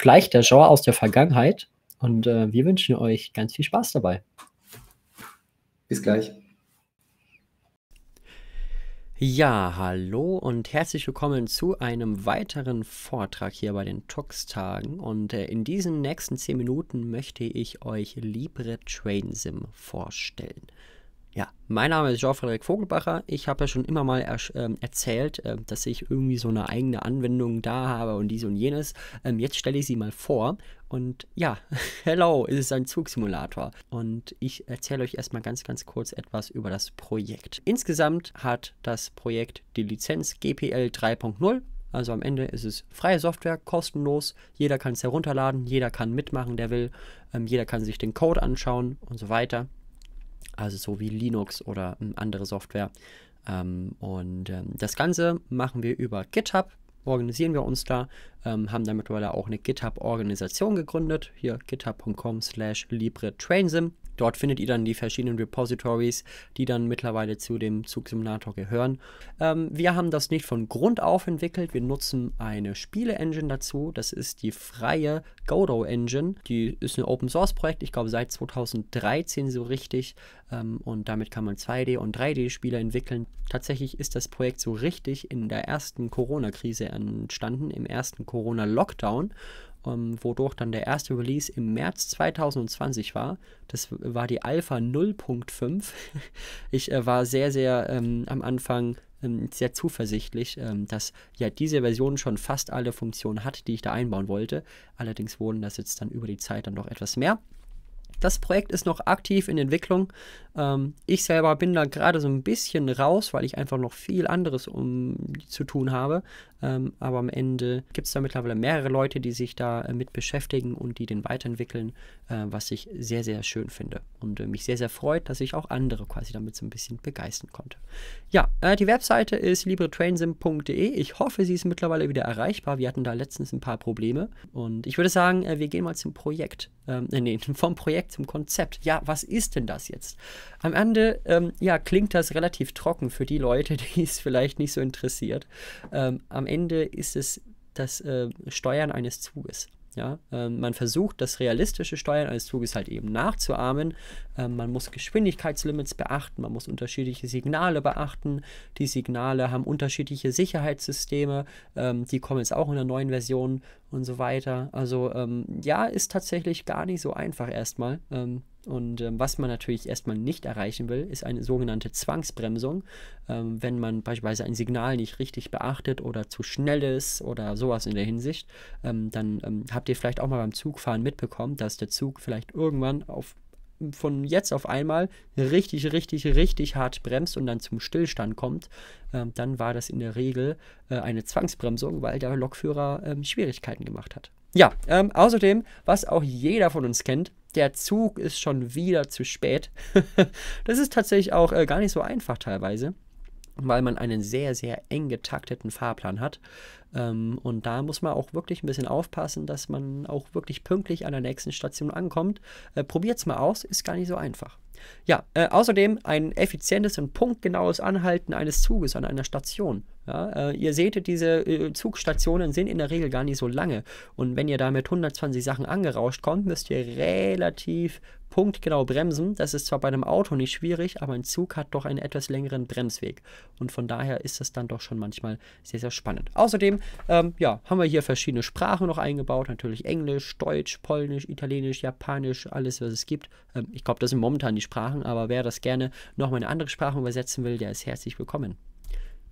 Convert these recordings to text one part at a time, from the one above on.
gleich der Genre aus der Vergangenheit. Und äh, wir wünschen euch ganz viel Spaß dabei. Bis gleich. Ja, hallo und herzlich willkommen zu einem weiteren Vortrag hier bei den Tux-Tagen. Und äh, in diesen nächsten zehn Minuten möchte ich euch Libre Train Sim vorstellen. Ja, mein Name ist Jean-Frederik Vogelbacher. Ich habe ja schon immer mal er, ähm, erzählt, äh, dass ich irgendwie so eine eigene Anwendung da habe und dies und jenes. Ähm, jetzt stelle ich sie mal vor. Und ja, hello, es ist ein Zugsimulator. Und ich erzähle euch erstmal ganz, ganz kurz etwas über das Projekt. Insgesamt hat das Projekt die Lizenz GPL 3.0. Also am Ende ist es freie Software, kostenlos. Jeder kann es herunterladen, jeder kann mitmachen, der will. Ähm, jeder kann sich den Code anschauen und so weiter. Also so wie Linux oder ähm, andere Software. Ähm, und ähm, das Ganze machen wir über GitHub, organisieren wir uns da, ähm, haben da mittlerweile auch eine GitHub-Organisation gegründet, hier github.com slash libretrainsim Dort findet ihr dann die verschiedenen Repositories, die dann mittlerweile zu dem Zugsimulator gehören. Ähm, wir haben das nicht von Grund auf entwickelt. Wir nutzen eine Spiele-Engine dazu. Das ist die freie Godot-Engine. Die ist ein Open-Source-Projekt. Ich glaube, seit 2013 so richtig. Ähm, und damit kann man 2D- und 3D-Spiele entwickeln. Tatsächlich ist das Projekt so richtig in der ersten Corona-Krise entstanden, im ersten Corona-Lockdown ähm, wodurch dann der erste Release im März 2020 war. Das war die Alpha 0.5. ich äh, war sehr, sehr ähm, am Anfang ähm, sehr zuversichtlich, ähm, dass ja diese Version schon fast alle Funktionen hat, die ich da einbauen wollte. Allerdings wurden das jetzt dann über die Zeit dann doch etwas mehr. Das Projekt ist noch aktiv in Entwicklung. Ähm, ich selber bin da gerade so ein bisschen raus, weil ich einfach noch viel anderes um, zu tun habe. Ähm, aber am Ende gibt es da mittlerweile mehrere Leute, die sich da äh, mit beschäftigen und die den weiterentwickeln, äh, was ich sehr, sehr schön finde und äh, mich sehr, sehr freut, dass ich auch andere quasi damit so ein bisschen begeistern konnte. Ja, äh, die Webseite ist libretrainsim.de. Ich hoffe, sie ist mittlerweile wieder erreichbar. Wir hatten da letztens ein paar Probleme und ich würde sagen, äh, wir gehen mal zum Projekt ähm, nee, vom Projekt zum Konzept. Ja, was ist denn das jetzt? Am Ende, ähm, ja, klingt das relativ trocken für die Leute, die es vielleicht nicht so interessiert. Ähm, am Ende ist es das äh, Steuern eines Zuges. Ja, ähm, man versucht, das realistische Steuern eines Zuges halt eben nachzuahmen. Ähm, man muss Geschwindigkeitslimits beachten, man muss unterschiedliche Signale beachten. Die Signale haben unterschiedliche Sicherheitssysteme, ähm, die kommen jetzt auch in der neuen Version und so weiter. Also ähm, ja, ist tatsächlich gar nicht so einfach erstmal. Ähm, und ähm, was man natürlich erstmal nicht erreichen will, ist eine sogenannte Zwangsbremsung. Ähm, wenn man beispielsweise ein Signal nicht richtig beachtet oder zu schnell ist oder sowas in der Hinsicht, ähm, dann ähm, habt ihr vielleicht auch mal beim Zugfahren mitbekommen, dass der Zug vielleicht irgendwann auf, von jetzt auf einmal richtig, richtig, richtig hart bremst und dann zum Stillstand kommt, ähm, dann war das in der Regel äh, eine Zwangsbremsung, weil der Lokführer ähm, Schwierigkeiten gemacht hat. Ja, außerdem, was auch jeder von uns kennt, der Zug ist schon wieder zu spät. das ist tatsächlich auch äh, gar nicht so einfach teilweise, weil man einen sehr, sehr eng getakteten Fahrplan hat. Ähm, und da muss man auch wirklich ein bisschen aufpassen, dass man auch wirklich pünktlich an der nächsten Station ankommt. Äh, es mal aus, ist gar nicht so einfach. Ja, äh, außerdem ein effizientes und punktgenaues Anhalten eines Zuges an einer Station ja, äh, ihr seht, diese äh, Zugstationen sind in der Regel gar nicht so lange. Und wenn ihr da mit 120 Sachen angerauscht kommt, müsst ihr relativ punktgenau bremsen. Das ist zwar bei einem Auto nicht schwierig, aber ein Zug hat doch einen etwas längeren Bremsweg. Und von daher ist das dann doch schon manchmal sehr, sehr spannend. Außerdem ähm, ja, haben wir hier verschiedene Sprachen noch eingebaut. Natürlich Englisch, Deutsch, Polnisch, Italienisch, Japanisch, alles, was es gibt. Ähm, ich glaube, das sind momentan die Sprachen, aber wer das gerne nochmal in andere Sprachen übersetzen will, der ist herzlich willkommen.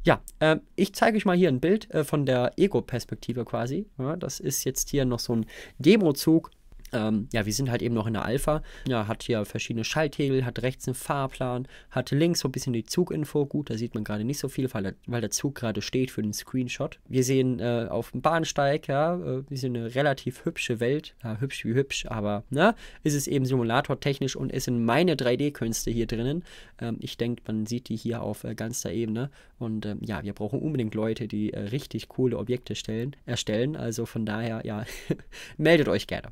Ja, äh, ich zeige euch mal hier ein Bild äh, von der Ego-Perspektive quasi. Ja, das ist jetzt hier noch so ein Demozug ähm, ja, wir sind halt eben noch in der Alpha. Ja, hat hier verschiedene Schalthebel, hat rechts einen Fahrplan, hat links so ein bisschen die Zuginfo. Gut, da sieht man gerade nicht so viel, weil der, weil der Zug gerade steht für den Screenshot. Wir sehen äh, auf dem Bahnsteig, ja, äh, wir sehen eine relativ hübsche Welt. Ja, hübsch wie hübsch, aber ne, ist es eben simulatortechnisch und es sind meine 3D-Künste hier drinnen. Ähm, ich denke, man sieht die hier auf äh, ganzer Ebene. Und ähm, ja, wir brauchen unbedingt Leute, die äh, richtig coole Objekte stellen, erstellen. Also von daher, ja, meldet euch gerne.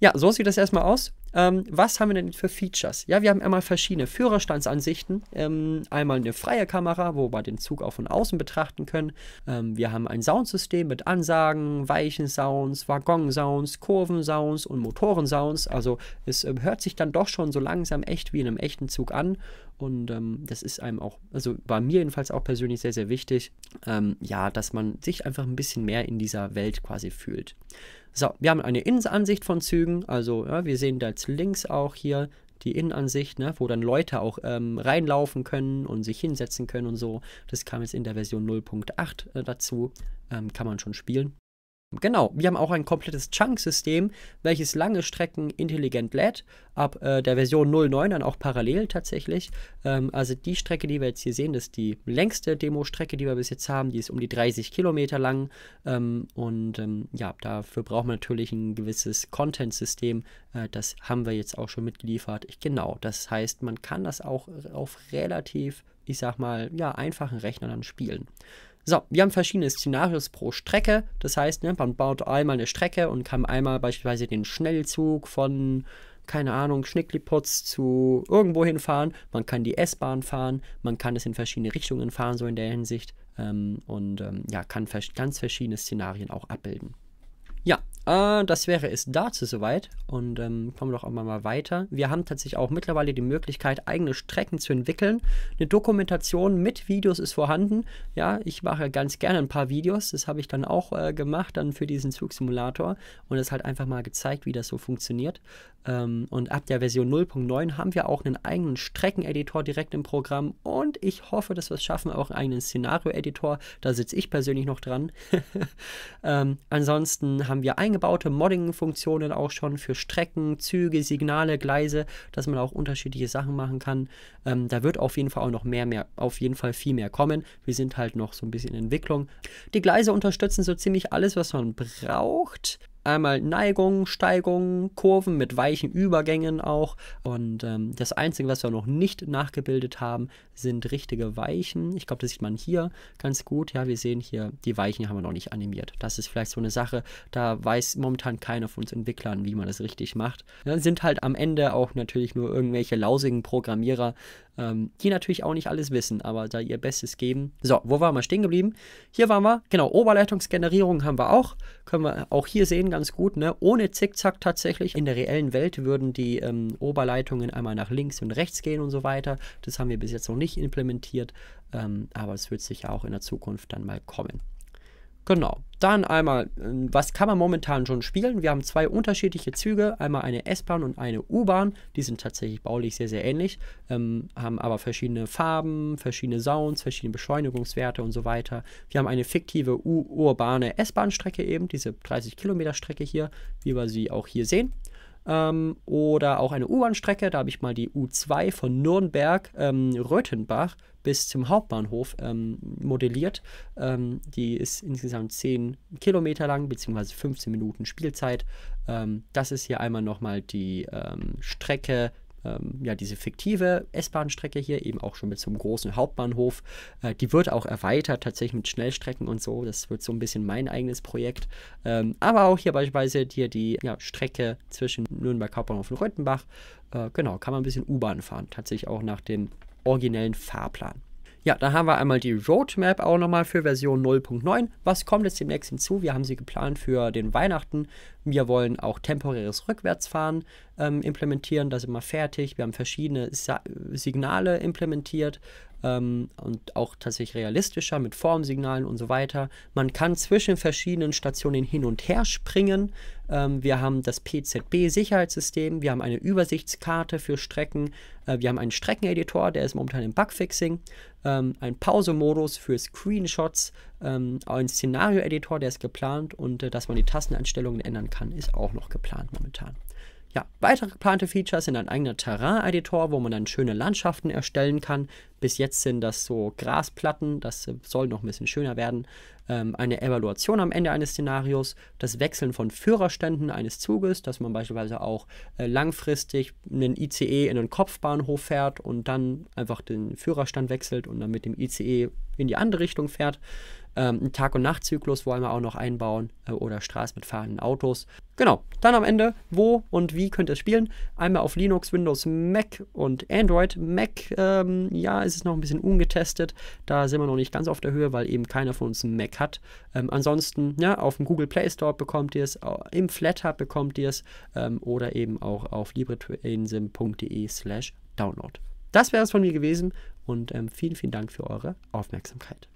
Ja, so sieht das erstmal aus. Ähm, was haben wir denn für Features? Ja, wir haben einmal verschiedene Führerstandsansichten. Ähm, einmal eine freie Kamera, wo wir den Zug auch von außen betrachten können. Ähm, wir haben ein Soundsystem mit Ansagen, Weichensounds, Waggonsounds, Kurvensounds und Motorensounds. Also es äh, hört sich dann doch schon so langsam echt wie in einem echten Zug an. Und ähm, das ist einem auch, also bei mir jedenfalls auch persönlich sehr, sehr wichtig, ähm, ja, dass man sich einfach ein bisschen mehr in dieser Welt quasi fühlt. So, wir haben eine Innenansicht von Zügen, also ja, wir sehen da jetzt links auch hier die Innenansicht, ne, wo dann Leute auch ähm, reinlaufen können und sich hinsetzen können und so. Das kam jetzt in der Version 0.8 äh, dazu, ähm, kann man schon spielen. Genau, wir haben auch ein komplettes Chunk-System, welches lange Strecken intelligent lädt, ab äh, der Version 09 dann auch parallel tatsächlich. Ähm, also die Strecke, die wir jetzt hier sehen, das ist die längste Demo-Strecke, die wir bis jetzt haben, die ist um die 30 Kilometer lang. Ähm, und ähm, ja, dafür braucht man natürlich ein gewisses Content-System. Äh, das haben wir jetzt auch schon mitgeliefert. Ich, genau, das heißt, man kann das auch auf relativ, ich sag mal, ja, einfachen Rechnern dann spielen. So, wir haben verschiedene Szenarios pro Strecke. Das heißt, ne, man baut einmal eine Strecke und kann einmal beispielsweise den Schnellzug von, keine Ahnung, Schnickliputz zu irgendwo hinfahren. Man kann die S-Bahn fahren, man kann es in verschiedene Richtungen fahren, so in der Hinsicht. Ähm, und ähm, ja, kann vers ganz verschiedene Szenarien auch abbilden. Ja, äh, das wäre es dazu soweit. Und ähm, kommen wir doch auch mal weiter. Wir haben tatsächlich auch mittlerweile die Möglichkeit, eigene Strecken zu entwickeln. Eine Dokumentation mit Videos ist vorhanden. Ja, ich mache ganz gerne ein paar Videos. Das habe ich dann auch äh, gemacht, dann für diesen Zugsimulator. Und es halt einfach mal gezeigt, wie das so funktioniert. Ähm, und ab der Version 0.9 haben wir auch einen eigenen Streckeneditor direkt im Programm. Und ich hoffe, dass wir es schaffen, auch einen eigenen Szenario-Editor. Da sitze ich persönlich noch dran. ähm, ansonsten haben wir eingebaut eingebaute Modding-Funktionen auch schon für Strecken, Züge, Signale, Gleise, dass man auch unterschiedliche Sachen machen kann. Ähm, da wird auf jeden Fall auch noch mehr, mehr, auf jeden Fall viel mehr kommen. Wir sind halt noch so ein bisschen in Entwicklung. Die Gleise unterstützen so ziemlich alles, was man braucht einmal Neigungen, Steigungen, Kurven mit weichen Übergängen auch. Und ähm, das Einzige, was wir noch nicht nachgebildet haben, sind richtige Weichen. Ich glaube, das sieht man hier ganz gut. Ja, wir sehen hier, die Weichen haben wir noch nicht animiert. Das ist vielleicht so eine Sache, da weiß momentan keiner von uns Entwicklern, wie man das richtig macht. Ja, sind halt am Ende auch natürlich nur irgendwelche lausigen Programmierer, ähm, die natürlich auch nicht alles wissen, aber da ihr Bestes geben. So, wo waren wir stehen geblieben? Hier waren wir, genau, Oberleitungsgenerierung haben wir auch. Können wir auch hier sehen, ganz ganz gut, ne? Ohne Zickzack tatsächlich. In der reellen Welt würden die ähm, Oberleitungen einmal nach links und rechts gehen und so weiter. Das haben wir bis jetzt noch nicht implementiert, ähm, aber es wird sicher auch in der Zukunft dann mal kommen. Genau. Dann einmal, ähm, was kann man momentan schon spielen? Wir haben zwei unterschiedliche Züge, einmal eine S-Bahn und eine U-Bahn. Die sind tatsächlich baulich sehr, sehr ähnlich, ähm, haben aber verschiedene Farben, verschiedene Sounds, verschiedene Beschleunigungswerte und so weiter. Wir haben eine fiktive urbane S-Bahn-Strecke eben, diese 30 Kilometer Strecke hier, wie wir sie auch hier sehen ähm, oder auch eine U-Bahn-Strecke. Da habe ich mal die U2 von Nürnberg ähm, Röthenbach bis zum Hauptbahnhof ähm, modelliert. Ähm, die ist insgesamt 10 Kilometer lang, beziehungsweise 15 Minuten Spielzeit. Ähm, das ist hier einmal nochmal die ähm, Strecke ähm, ja, diese fiktive S-Bahn-Strecke hier, eben auch schon mit so einem großen Hauptbahnhof. Äh, die wird auch erweitert, tatsächlich mit Schnellstrecken und so. Das wird so ein bisschen mein eigenes Projekt. Ähm, aber auch hier beispielsweise hier die ja, Strecke zwischen Nürnberg Hauptbahnhof und Röttenbach. Äh, genau, kann man ein bisschen U-Bahn fahren, tatsächlich auch nach dem originellen Fahrplan. Ja, da haben wir einmal die Roadmap auch nochmal für Version 0.9. Was kommt jetzt demnächst hinzu? Wir haben sie geplant für den Weihnachten. Wir wollen auch temporäres Rückwärtsfahren ähm, implementieren, da sind wir fertig. Wir haben verschiedene Sa Signale implementiert ähm, und auch tatsächlich realistischer mit Formsignalen und so weiter. Man kann zwischen verschiedenen Stationen hin und her springen. Ähm, wir haben das PZB-Sicherheitssystem, wir haben eine Übersichtskarte für Strecken, äh, wir haben einen Streckeneditor, der ist momentan im Bugfixing, ähm, einen Pausemodus für Screenshots, ähm, ein Szenario-Editor, der ist geplant und äh, dass man die Tasteneinstellungen ändern kann, ist auch noch geplant momentan. Ja, weitere geplante Features sind ein eigener Terrain-Editor, wo man dann schöne Landschaften erstellen kann. Bis jetzt sind das so Grasplatten, das soll noch ein bisschen schöner werden. Ähm, eine Evaluation am Ende eines Szenarios, das Wechseln von Führerständen eines Zuges, dass man beispielsweise auch äh, langfristig einen ICE in einen Kopfbahnhof fährt und dann einfach den Führerstand wechselt und dann mit dem ICE in die andere Richtung fährt. Ähm, ein Tag- und Nachtzyklus wollen wir auch noch einbauen äh, oder Straßen mit fahrenden Autos. Genau, dann am Ende, wo und wie könnt ihr spielen? Einmal auf Linux, Windows, Mac und Android. Mac, ähm, ja, ist es noch ein bisschen ungetestet. Da sind wir noch nicht ganz auf der Höhe, weil eben keiner von uns einen Mac hat. Ähm, ansonsten, ja, auf dem Google Play Store bekommt ihr es, im FlatHub bekommt ihr es ähm, oder eben auch auf libretrainsim.de slash download. Das wäre es von mir gewesen und ähm, vielen, vielen Dank für eure Aufmerksamkeit.